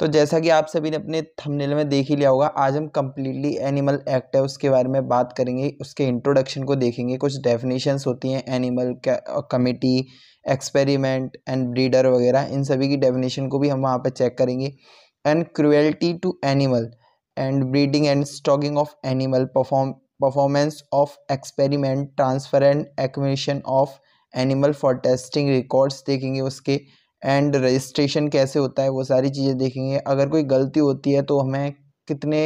तो जैसा कि आप सभी ने अपने थंबनेल में देख ही लिया होगा आज हम कम्प्लीटली एनिमल एक्ट है उसके बारे में बात करेंगे उसके इंट्रोडक्शन को देखेंगे कुछ डेफिनेशंस होती हैं animal committee experiment and breeder वगैरह इन सभी की डेफिनेशन को भी हम वहाँ पर चेक करेंगे and cruelty to animal and breeding and stocking of animal perform performance of experiment transfer and acquisition of animal for testing records देखेंगे उसके एंड रजिस्ट्रेशन कैसे होता है वो सारी चीज़ें देखेंगे अगर कोई गलती होती है तो हमें कितने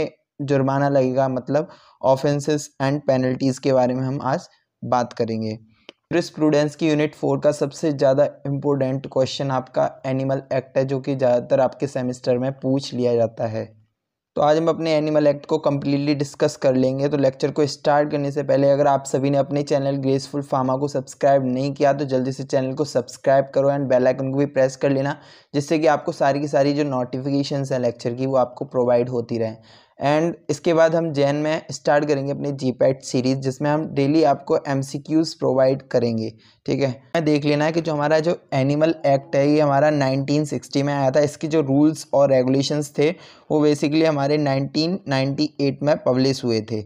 जुर्माना लगेगा मतलब ऑफेंसेस एंड पेनल्टीज़ के बारे में हम आज बात करेंगे प्रूडेंस की यूनिट फोर का सबसे ज़्यादा इम्पोर्टेंट क्वेश्चन आपका एनिमल एक्ट है जो कि ज़्यादातर आपके सेमेस्टर में पूछ लिया जाता है तो आज हम अपने एनिमल एक्ट को कम्प्लीटली डिस्कस कर लेंगे तो लेक्चर को स्टार्ट करने से पहले अगर आप सभी ने अपने चैनल ग्रेसफुल फार्मा को सब्सक्राइब नहीं किया तो जल्दी से चैनल को सब्सक्राइब करो एंड बेल आइकन को भी प्रेस कर लेना जिससे कि आपको सारी की सारी जो नोटिफिकेशंस हैं लेक्चर की वो आपको प्रोवाइड होती रहें एंड इसके बाद हम जैन में स्टार्ट करेंगे अपनी जी पैट सीरीज़ जिसमें हम डेली आपको एम सी क्यूज़ प्रोवाइड करेंगे ठीक है मैं देख लेना है कि जो हमारा जो एनिमल एक्ट है ये हमारा 1960 में आया था इसके जो रूल्स और रेगुलेशंस थे वो बेसिकली हमारे 1998 में पब्लिश हुए थे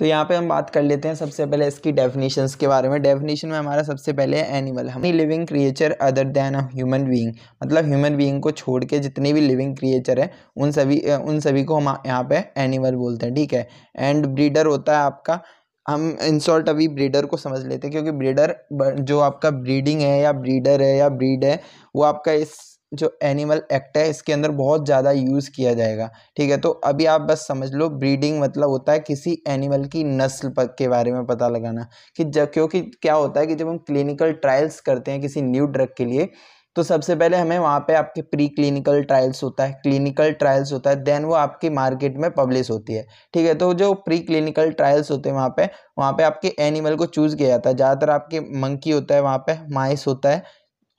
तो यहाँ पे हम बात कर लेते हैं सबसे पहले इसकी डेफिनेशंस के बारे में डेफिनेशन में हमारा सबसे पहले है एनिमल हम living creature other than a human being मतलब ह्यूमन बीइंग को छोड़ के जितने भी लिविंग क्रिएचर हैं उन सभी उन सभी को हम यहाँ पे एनिमल बोलते हैं ठीक है एंड ब्रीडर होता है आपका हम इन अभी ब्रीडर को समझ लेते हैं क्योंकि ब्रीडर जो आपका ब्रीडिंग है या ब्रीडर है या ब्रीड है वो आपका इस जो एनिमल एक्ट है इसके अंदर बहुत ज़्यादा यूज़ किया जाएगा ठीक है तो अभी आप बस समझ लो ब्रीडिंग मतलब होता है किसी एनिमल की नस्ल पर के बारे में पता लगाना कि जब क्योंकि क्या होता है कि जब हम क्लिनिकल ट्रायल्स करते हैं किसी न्यू ड्रग के लिए तो सबसे पहले हमें वहाँ पे आपके प्री क्लिनिकल ट्रायल्स होता है क्लिनिकल ट्रायल्स होता है देन वो आपकी मार्केट में पब्लिश होती है ठीक है तो जो प्री क्लिनिकल ट्रायल्स होते हैं वहाँ पे वहाँ पे आपके एनिमल को चूज़ किया जाता है ज़्यादातर आपके मंकी होता है वहाँ पे माइस होता है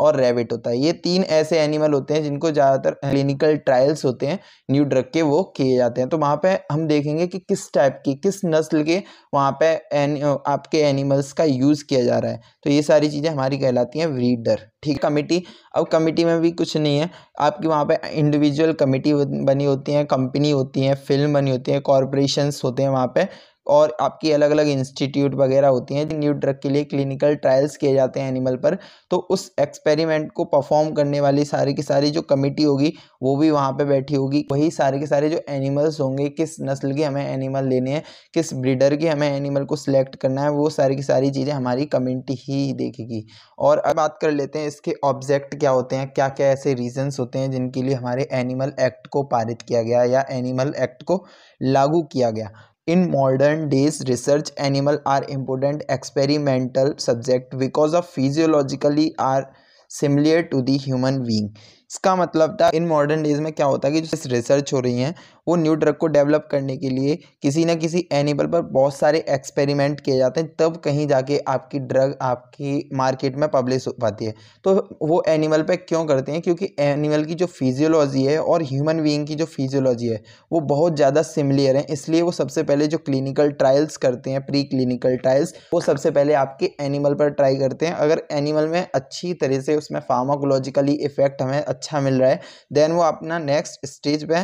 और रेबिट होता है ये तीन ऐसे एनिमल होते हैं जिनको ज़्यादातर क्लिनिकल ट्रायल्स होते हैं न्यू ड्रग के वो किए जाते हैं तो वहाँ पे हम देखेंगे कि किस टाइप की किस नस्ल के वहाँ पे एन, आपके एनिमल्स का यूज़ किया जा रहा है तो ये सारी चीज़ें हमारी कहलाती हैं ब्रीडर ठीक कमेटी अब कमेटी में भी कुछ नहीं है आपकी वहाँ पर इंडिविजुअल कमेटी बनी होती हैं कंपनी होती हैं फिल्म बनी होती हैं कॉरपोरेशंस होते हैं वहाँ पर और आपकी अलग अलग इंस्टीट्यूट वगैरह होती हैं न्यू ड्रग के लिए क्लिनिकल ट्रायल्स किए जाते हैं एनिमल पर तो उस एक्सपेरिमेंट को परफॉर्म करने वाली सारी की सारी जो कमेटी होगी वो भी वहाँ पर बैठी होगी वही सारे के सारे जो एनिमल्स होंगे किस नस्ल के हमें एनिमल लेने हैं किस ब्रीडर के हमें एनिमल को सिलेक्ट करना है वो सारी की सारी चीज़ें हमारी कमेटी ही देखेगी और अब बात कर लेते हैं इसके ऑब्जेक्ट क्या होते हैं क्या क्या ऐसे रीजन्स होते हैं जिनके लिए हमारे एनिमल एक्ट को पारित किया गया या एनिमल एक्ट को लागू किया गया In modern days, research animals are important experimental subjects because of physiologically are similar to the human being. इसका मतलब था इन मॉडर्न डेज में क्या होता है कि जो रिसर्च हो रही हैं वो न्यू ड्रग को डेवलप करने के लिए किसी ना किसी एनिमल पर बहुत सारे एक्सपेरिमेंट किए जाते हैं तब कहीं जाके आपकी ड्रग आपकी मार्केट में पब्लिश हो पाती है तो वो एनिमल पे क्यों करते हैं क्योंकि एनिमल की जो फिजियोलॉजी है और ह्यूमन बींग की जो फिजियोलॉजी है वो बहुत ज़्यादा सिमिलियर है इसलिए वो सबसे पहले जो क्लिनिकल ट्रायल्स करते हैं प्री क्लिनिकल ट्रायल्स वो सबसे पहले आपके एनिमल पर ट्राई करते हैं अगर एनिमल में अच्छी तरह से उसमें फार्माकोलॉजिकली इफेक्ट हमें अच्छा मिल रहा है देन वो अपना नेक्स्ट स्टेज पे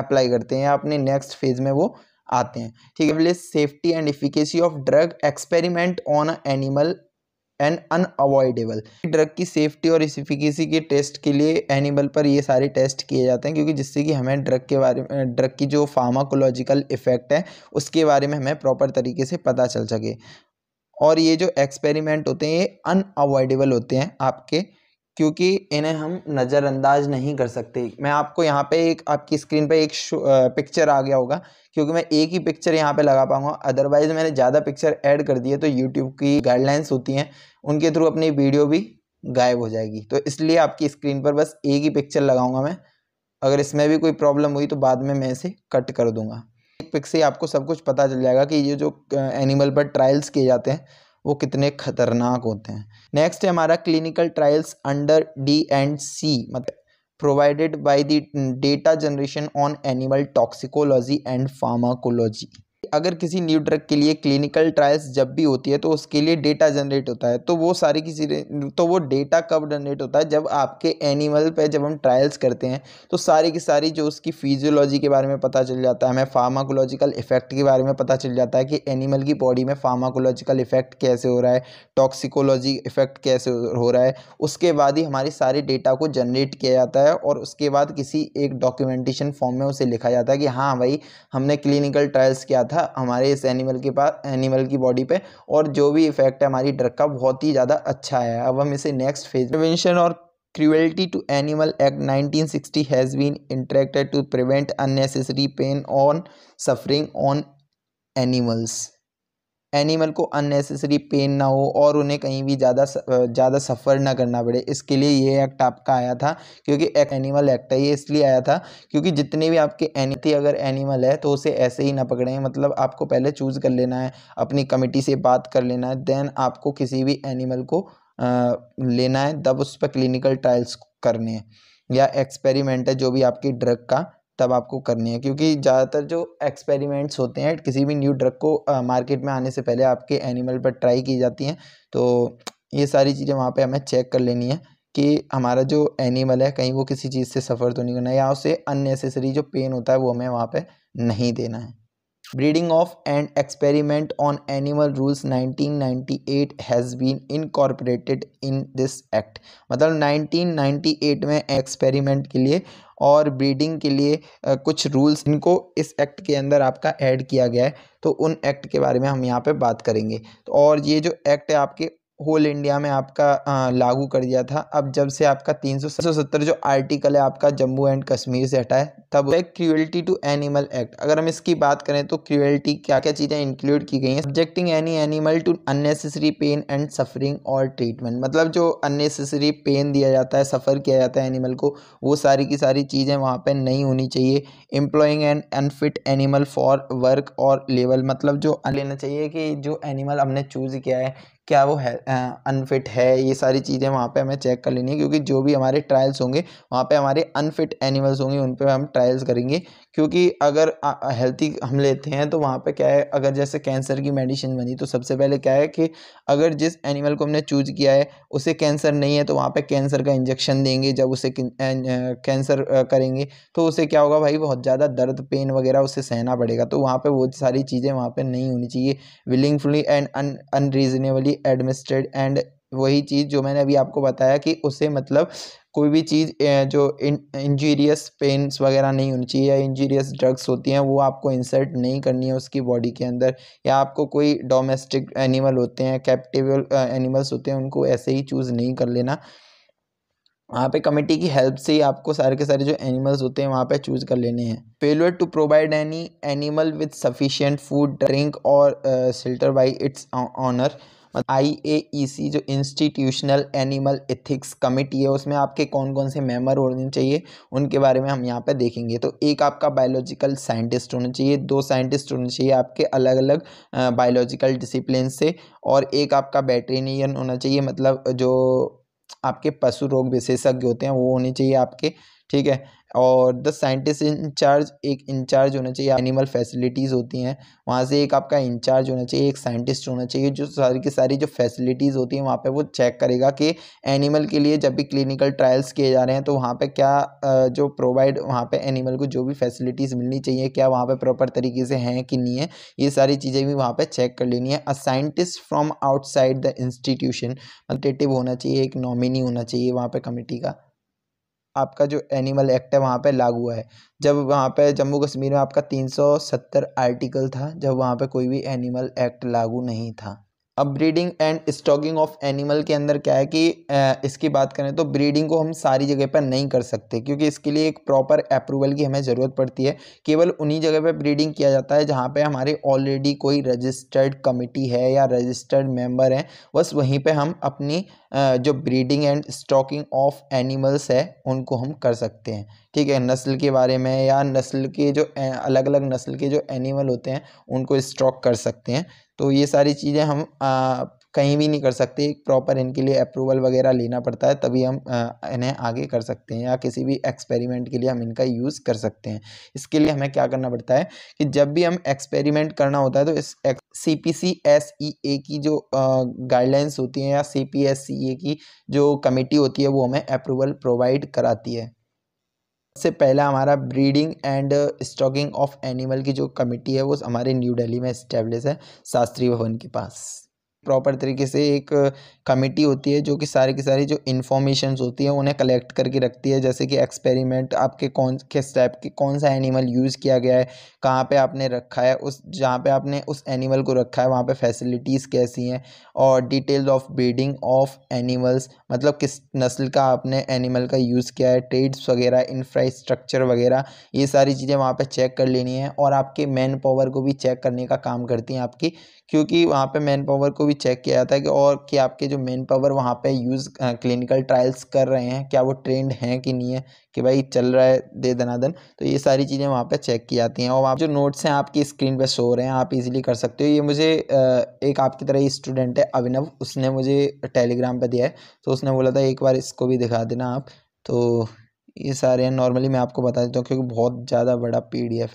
अप्लाई करते हैं या अपने नेक्स्ट फेज में वो आते हैं ठीक है safety and efficacy of drug experiment on animal and unavoidable drug की सेफ्टी और इफिकेसी के टेस्ट के लिए एनिमल पर ये सारे टेस्ट किए जाते हैं क्योंकि जिससे कि हमें ड्रग के बारे में ड्रग की जो फार्माकोलॉजिकल इफेक्ट है उसके बारे में हमें प्रॉपर तरीके से पता चल सके और ये जो एक्सपेरिमेंट होते हैं ये अनअवॉइडेबल होते हैं आपके क्योंकि इन्हें हम नज़रअंदाज नहीं कर सकते मैं आपको यहाँ पे एक आपकी स्क्रीन पे एक पिक्चर आ गया होगा क्योंकि मैं एक ही पिक्चर यहाँ पे लगा पाऊँगा अदरवाइज़ मैंने ज़्यादा पिक्चर ऐड कर दिए तो यूट्यूब की गाइडलाइंस होती हैं उनके थ्रू अपनी वीडियो भी गायब हो जाएगी तो इसलिए आपकी स्क्रीन पर बस एक ही पिक्चर लगाऊंगा मैं अगर इसमें भी कोई प्रॉब्लम हुई तो बाद में मैं इसे कट कर दूंगा एक पिक से आपको सब कुछ पता चल जाएगा कि ये जो एनिमल पर ट्रायल्स किए जाते हैं वो कितने खतरनाक होते हैं नेक्स्ट है हमारा clinical trials under D and C मतलब provided by the data generation on animal toxicology and pharmacology अगर किसी न्यू ड्रग के लिए क्लिनिकल ट्रायल्स जब भी होती है तो उसके लिए डेटा जनरेट होता है तो वो सारी किसी तो वो डेटा कब जनरेट होता है जब आपके एनिमल पे जब हम ट्रायल्स करते हैं तो सारी की सारी जो उसकी फिजियोलॉजी के बारे में पता चल जाता है हमें फार्माकोलॉजिकल इफेक्ट के बारे में पता चल जाता है कि एनिमल की बॉडी में फार्माकोलॉजिकल इफेक्ट कैसे हो रहा है टॉक्सिकोलॉजी इफेक्ट कैसे हो रहा है उसके बाद ही हमारे सारे डेटा को जनरेट किया जाता है और उसके बाद किसी एक डॉक्यूमेंटेशन फॉर्म में उसे लिखा जाता है कि हाँ भाई हमने क्लिनिकल ट्रायल्स किया था था हमारे इस एनिमल के पास एनिमल की बॉडी पे और जो भी इफेक्ट है हमारी ड्रग का बहुत ही ज़्यादा अच्छा है अब हम इसे नेक्स्ट फेज प्रिवेंशन और cruelty to animal act 1960 sixty has been enacted to prevent unnecessary pain on suffering on animals animal को अननेसेसरी पेन ना हो और उन्हें कहीं भी ज़्यादा ज़्यादा सफ़र ना करना पड़े इसके लिए ये एक्ट आपका आया था क्योंकि एक एनिमल एक्ट है ये इसलिए आया था क्योंकि जितने भी आपके एनिथी अगर एनिमल है तो उसे ऐसे ही ना पकड़ें मतलब आपको पहले चूज़ कर लेना है अपनी कमेटी से बात कर लेना है देन आपको किसी भी एनिमल को आ, लेना है तब उस पर क्लिनिकल ट्रायल्स करने हैं या एक्सपेरिमेंट है जो भी आपकी ड्रग का तब आपको करनी है क्योंकि ज़्यादातर जो एक्सपेरिमेंट्स होते हैं किसी भी न्यू ड्रग को मार्केट में आने से पहले आपके एनिमल पर ट्राई की जाती हैं तो ये सारी चीज़ें वहाँ पे हमें चेक कर लेनी है कि हमारा जो एनिमल है कहीं वो किसी चीज़ से सफ़र तो नहीं करना है या उसे अननेसेसरी जो पेन होता है वो हमें वहाँ पर नहीं देना है breeding of and experiment on animal rules 1998 has been incorporated in this act मतलब 1998 में एक्सपेरिमेंट के लिए और ब्रीडिंग के लिए कुछ रूल्स इनको इस एक्ट के अंदर आपका ऐड किया गया है तो उन एक्ट के बारे में हम यहाँ पे बात करेंगे तो और ये जो एक्ट है आपके होल इंडिया में आपका लागू कर दिया था अब जब से आपका तीन सौ सत्तर जो आर्टिकल है आपका जम्मू एंड कश्मीर से हटा है तब है क्रूएल्टी टू एनिमल एक्ट अगर हम इसकी बात करें तो क्रूएल्टी क्या क्या चीज़ें इंक्लूड की गई हैं subjecting any animal to unnecessary pain and suffering और ट्रीटमेंट मतलब जो अननेसेसरी पेन दिया जाता है सफ़र किया जाता है एनिमल को वो सारी की सारी चीज़ें वहाँ पर नहीं होनी चाहिए employing and unfit animal for work और लेवल मतलब जो लेना चाहिए कि जो एनिमल हमने चूज़ किया है क्या वो है अनफिट है ये सारी चीज़ें वहाँ पे हमें चेक कर लेनी है क्योंकि जो भी हमारे ट्रायल्स होंगे वहाँ पे हमारे अनफिट एनिमल्स होंगे उन पर हम ट्रायल्स करेंगे क्योंकि अगर हेल्थी हम लेते हैं तो वहाँ पे क्या है अगर जैसे कैंसर की मेडिसिन बनी तो सबसे पहले क्या है कि अगर जिस एनिमल को हमने चूज किया है उसे कैंसर नहीं है तो वहाँ पे कैंसर का इंजेक्शन देंगे जब उसे कैंसर करेंगे तो उसे क्या होगा भाई बहुत ज़्यादा दर्द पेन वगैरह उसे सहना पड़ेगा तो वहाँ पर वो सारी चीज़ें वहाँ पर नहीं होनी चाहिए wilfully and un unreasonably administered and वही चीज़ जो मैंने अभी आपको बताया कि उसे मतलब कोई भी चीज़ जो इन इंजीरियस पेन्स वगैरह नहीं होनी चाहिए या इंजीरियस ड्रग्स होती हैं वो आपको इंसर्ट नहीं करनी है उसकी बॉडी के अंदर या आपको कोई डोमेस्टिक एनिमल होते हैं कैप्टिवल एनिमल्स होते हैं उनको ऐसे ही चूज़ नहीं कर लेना वहाँ पे कमेटी की हेल्प से ही आपको सारे के सारे जो एनिमल्स होते हैं वहाँ पे चूज़ कर लेने हैं failure to provide any animal with sufficient food drink और shelter by its owner IAEC e जो इंस्टीट्यूशनल एनिमल एथिक्स कमेटी है उसमें आपके कौन कौन से मेम्बर होने चाहिए उनके बारे में हम यहाँ पर देखेंगे तो एक आपका बायोलॉजिकल साइंटिस्ट होना चाहिए दो साइंटिस्ट होने चाहिए आपके अलग अलग बायोलॉजिकल डिसिप्लिन से और एक आपका बैटरीनियन होना चाहिए मतलब जो आपके पशु रोग विशेषज्ञ होते हैं वो होने चाहिए आपके ठीक है और द साइंटिस्ट इंचार्ज एक इंचार्ज होना चाहिए एनिमल फैसिलिटीज़ होती हैं वहाँ से एक आपका इंचार्ज होना चाहिए एक साइंटिस्ट होना चाहिए जो सारी की सारी जो फैसिलिटीज़ होती हैं वहाँ पे वो चेक करेगा कि एनिमल के लिए जब भी क्लिनिकल ट्रायल्स किए जा रहे हैं तो वहाँ पे क्या जो प्रोवाइड वहाँ पे एनिमल को जो भी फैसिलिटीज़ मिलनी चाहिए क्या वहाँ पर प्रॉपर तरीके से हैं कि नहीं है ये सारी चीज़ें भी वहाँ पर चेक कर लेनी है a scientist from outside the institution अल्टेटिव होना चाहिए एक नॉमिनी होना चाहिए वहाँ पर कमेटी का आपका जो एनिमल एक्ट है वहाँ पे लागू हुआ है जब वहाँ पे जम्मू कश्मीर में आपका तीन सौ सत्तर आर्टिकल था जब वहाँ पे कोई भी एनिमल एक्ट लागू नहीं था अब breeding and stocking of animal के अंदर क्या है कि इसकी बात करें तो ब्रीडिंग को हम सारी जगह पर नहीं कर सकते क्योंकि इसके लिए एक प्रॉपर अप्रूवल की हमें ज़रूरत पड़ती है केवल उन्हीं जगह पर ब्रीडिंग किया जाता है जहाँ पे हमारे ऑलरेडी कोई रजिस्टर्ड कमिटी है या रजिस्टर्ड मेंबर हैं बस वहीं पर हम अपनी जो breeding and stocking of animals है उनको हम कर सकते हैं ठीक है नस्ल के बारे में या नस्ल के जो अलग अलग नस्ल के जो एनिमल होते हैं उनको स्टॉक कर सकते हैं तो ये सारी चीज़ें हम आ, कहीं भी नहीं कर सकते प्रॉपर इनके लिए अप्रूवल वगैरह लेना पड़ता है तभी हम इन्हें आगे कर सकते हैं या किसी भी एक्सपेरिमेंट के लिए हम इनका यूज़ कर सकते हैं इसके लिए हमें क्या करना पड़ता है कि जब भी हम एक्सपेरिमेंट करना होता है तो इस C P C S E ए की जो गाइडलाइंस होती हैं या सी पी एस सी ए की जो कमेटी होती है वो हमें अप्रूवल प्रोवाइड कराती है सबसे पहला हमारा breeding and stocking of animal की जो कमेटी है वो हमारे न्यू दिल्ली में इस्टेब्लिश है शास्त्री भवन के पास प्रॉपर तरीके से एक कमेटी होती है जो कि सारे की सारी जो इन्फॉर्मेशन होती हैं उन्हें कलेक्ट करके रखती है जैसे कि एक्सपेरिमेंट आपके कौन किस टाइप के कौन सा एनिमल यूज़ किया गया है कहाँ पे आपने रखा है उस जहाँ पे आपने उस एनिमल को रखा है वहाँ पे फैसिलिटीज़ कैसी हैं और details of breeding of animals मतलब किस नस्ल का आपने एनिमल का यूज़ किया है ट्रेड्स वगैरह इंफ्रास्ट्रक्चर वगैरह ये सारी चीज़ें वहाँ पर चेक कर लेनी है और आपके मैन पावर को भी चेक करने का काम करती हैं आपकी क्योंकि वहाँ पे मैन पावर को भी चेक किया जाता है कि और कि आपके जो मैन पावर वहाँ पे यूज़ क्लिनिकल ट्रायल्स कर रहे हैं क्या वो ट्रेंड हैं कि नहीं है कि भाई चल रहा है दे दनादन तो ये सारी चीज़ें वहाँ पे चेक की जाती हैं और वहाँ जो नोट्स हैं आपकी स्क्रीन पे शो रहे हैं आप इजीली कर सकते हो ये मुझे एक आपकी तरह स्टूडेंट है अभिनव उसने मुझे टेलीग्राम पर दिया है तो उसने बोला था एक बार इसको भी दिखा देना आप तो ये सारे हैं नॉर्मली मैं आपको बता देता हूँ क्योंकि बहुत ज़्यादा बड़ा पी है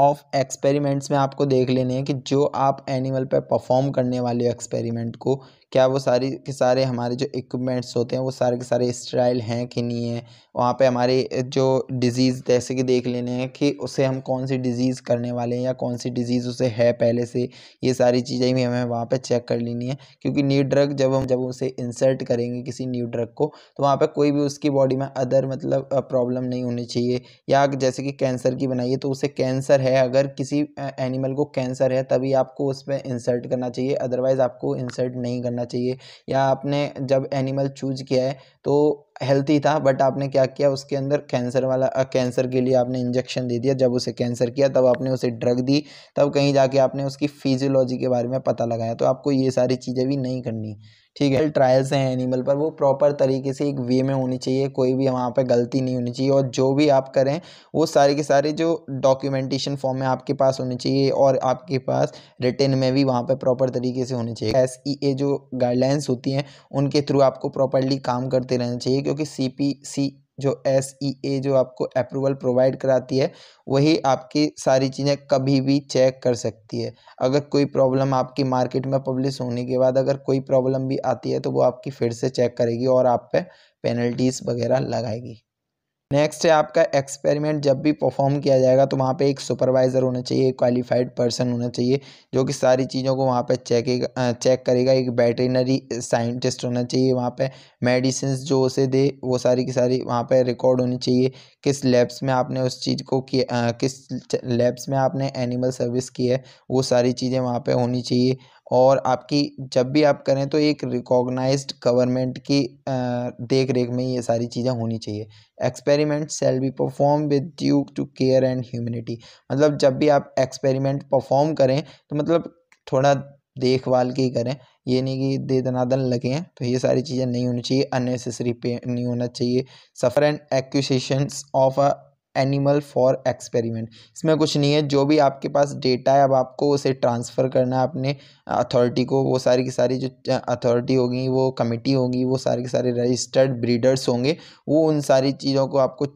ऑफ एक्सपेरिमेंट्स में आपको देख लेने हैं कि जो आप एनिमल पर परफॉर्म करने वाले एक्सपेरिमेंट को क्या वो सारी के सारे हमारे जो इक्विपमेंट्स होते हैं वो सारे के सारे स्टाइल हैं कि नहीं है वहाँ पे हमारे जो डिज़ीज़ जैसे कि देख लेने हैं कि उसे हम कौन सी डिज़ीज़ करने वाले हैं या कौन सी डिज़ीज़ उसे है पहले से ये सारी चीज़ें भी हमें वहाँ पर चेक कर लेनी है क्योंकि न्यू ड्रग जब हम जब उसे इंसर्ट करेंगे किसी न्यू ड्रग को तो वहाँ पर कोई भी उसकी बॉडी में अदर मतलब प्रॉब्लम नहीं होनी चाहिए या जैसे कि कैंसर की बनाइए तो उसे कैंसर कैंसर है अगर किसी एनिमल को कैंसर है तभी आपको उस पर इंसर्ट करना चाहिए अदरवाइज़ आपको इंसर्ट नहीं करना चाहिए या आपने जब एनिमल चूज किया है तो हेल्थी था बट आपने क्या किया उसके अंदर कैंसर वाला कैंसर के लिए आपने इंजेक्शन दे दिया जब उसे कैंसर किया तब आपने उसे ड्रग दी तब कहीं जाके आपने उसकी फिजियोलॉजी के बारे में पता लगाया तो आपको ये सारी चीज़ें भी नहीं करनी ठीक है ट्रायल्स हैं एनिमल पर वो प्रॉपर तरीके से एक वे में होनी चाहिए कोई भी वहाँ पर गलती नहीं होनी चाहिए और जो भी आप करें वो सारे के सारे जो डॉक्यूमेंटेशन फॉर्म में आपके पास होने चाहिए और आपके पास रिटर्न में भी वहाँ पर प्रॉपर तरीके से होनी चाहिए एस ई ए जो गाइडलाइंस होती हैं उनके थ्रू आपको प्रॉपरली काम करते रहना चाहिए क्योंकि सी पी सी जो एस ई ए जो आपको अप्रूवल प्रोवाइड कराती है वही आपकी सारी चीज़ें कभी भी चेक कर सकती है अगर कोई प्रॉब्लम आपकी मार्केट में पब्लिश होने के बाद अगर कोई प्रॉब्लम भी आती है तो वो आपकी फिर से चेक करेगी और आप पे पेनल्टीज़ वगैरह लगाएगी नेक्स्ट है आपका एक्सपेरिमेंट जब भी परफॉर्म किया जाएगा तो वहाँ पे एक सुपरवाइज़र होना चाहिए एक क्वालिफाइड पर्सन होना चाहिए जो कि सारी चीज़ों को वहाँ पे चेक चेक करेगा एक वेटरिनरी साइंटिस्ट होना चाहिए वहाँ पे मेडिसिन जो उसे दे वो सारी की सारी वहाँ पे रिकॉर्ड होनी चाहिए किस लैब्स में आपने उस चीज़ को किया किस लैब्स में आपने एनिमल सर्विस की है वो सारी चीज़ें वहाँ पर होनी चाहिए और आपकी जब भी आप करें तो एक रिकॉग्नाइज्ड गवर्नमेंट की देख रेख में ये सारी चीज़ें होनी चाहिए experiment shall be perform with due to care and humanity मतलब जब भी आप एक्सपेरिमेंट परफॉर्म करें तो मतलब थोड़ा देखभाल के ही करें ये नहीं कि दे दनादन लगे हैं तो ये सारी चीज़ें नहीं होनी चाहिए अननेसेसरी पे नहीं होना चाहिए suffer and accusations of a animal for experiment इसमें कुछ नहीं है जो भी आपके पास डेटा है अब आपको उसे ट्रांसफ़र करना है अपने अथॉरिटी को वो सारी की सारी जो अथॉरिटी होगी वो कमेटी होगी वो सारे के सारे रजिस्टर्ड ब्रीडर्स होंगे वो उन सारी चीज़ों को आपको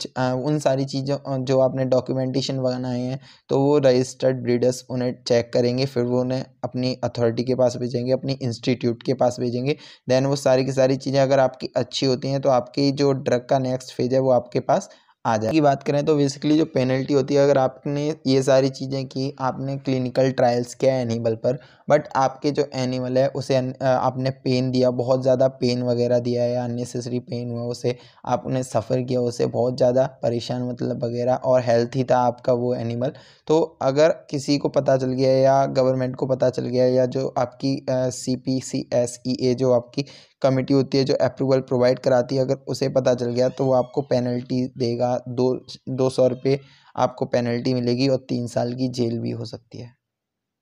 उन सारी चीज़ों जो आपने डॉक्यूमेंटेशन बनाए हैं तो वो रजिस्टर्ड ब्रीडर्स उन्हें चेक करेंगे फिर वो उन्हें अपनी अथॉरिटी के पास भेजेंगे अपनी इंस्टीट्यूट के पास भेजेंगे देन वो सारी की सारी चीज़ें अगर आपकी अच्छी होती हैं तो आपकी जो ड्रग का नेक्स्ट फेज है वो आपके पास आ जाए की बात करें तो बेसिकली जो पेनल्टी होती है अगर आपने ये सारी चीज़ें की आपने क्लिनिकल ट्रायल्स किया एनिमल पर बट आपके जो एनिमल है उसे आपने पेन दिया बहुत ज़्यादा पेन वगैरह दिया है अननेसेसरी पेन हुआ उसे आपने सफ़र किया उसे बहुत ज़्यादा परेशान मतलब वगैरह और हेल्थ ही था आपका वो एनिमल तो अगर किसी को पता चल गया या गवर्नमेंट को पता चल गया या जो आपकी C P C S E ए जो आपकी कमेटी होती है जो अप्रूवल प्रोवाइड कराती है अगर उसे पता चल गया तो वो आपको पेनल्टी देगा दो दो सौ रुपये आपको पेनल्टी मिलेगी और तीन साल की जेल भी हो सकती है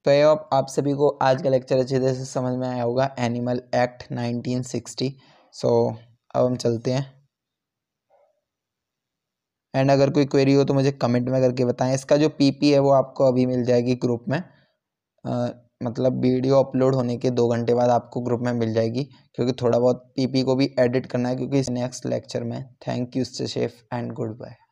तो ये अब आप सभी को आज का लेक्चर अच्छी तरह से समझ में आया होगा animal act nineteen sixty so अब हम चलते हैं एंड अगर कोई क्वेरी हो तो मुझे कमेंट में करके बताएं इसका जो पीपी है वो आपको अभी मिल जाएगी ग्रुप में मतलब वीडियो अपलोड होने के दो घंटे बाद आपको ग्रुप में मिल जाएगी क्योंकि थोड़ा बहुत पीपी को भी एडिट करना है क्योंकि इस नेक्स्ट लेक्चर में थैंक यू शेफ एंड गुड बाय